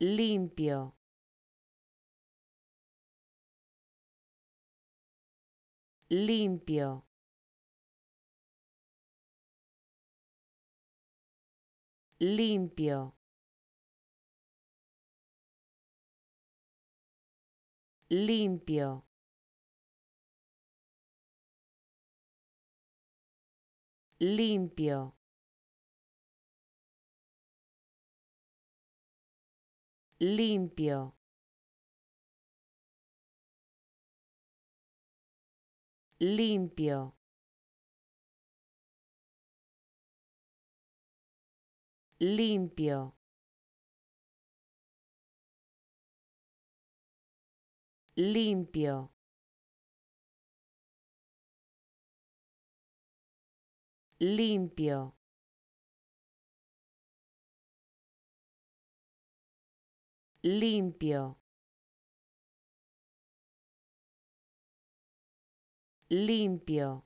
limpio limpio limpio limpio limpio limpio, limpio. limpio. limpio. limpio. limpio, limpio.